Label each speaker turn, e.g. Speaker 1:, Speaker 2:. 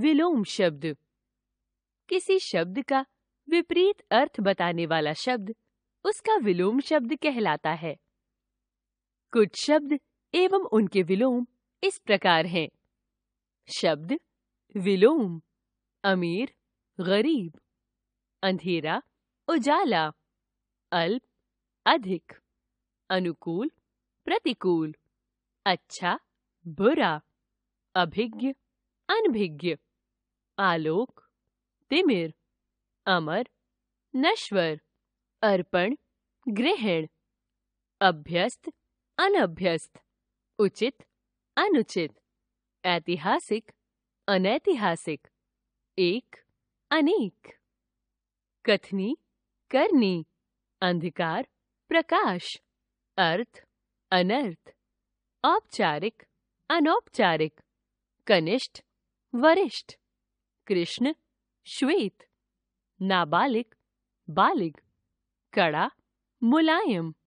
Speaker 1: विलोम शब्द किसी शब्द का विपरीत अर्थ बताने वाला शब्द उसका विलोम शब्द कहलाता है कुछ शब्द एवं उनके विलोम इस प्रकार हैं शब्द विलोम अमीर गरीब अंधेरा उजाला अल्प अधिक अनुकूल प्रतिकूल अच्छा बुरा अभिज्ञ अनभिज्ञ आलोक तिमिर अमर नश्वर अर्पण ग्रहण अभ्यस्त अनभ्यस्त उचित अनुचित ऐतिहासिक अनैतिहासिक एक अनेक कथनी करनी अंधकार प्रकाश अर्थ अनर्थ औपचारिक अनौपचारिक कनिष्ठ वरिष्ठ कृष्ण श्वेत नाबालिग बालिग कड़ा मुलायम